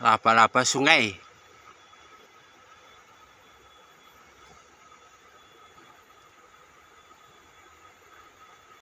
laba-laba sungai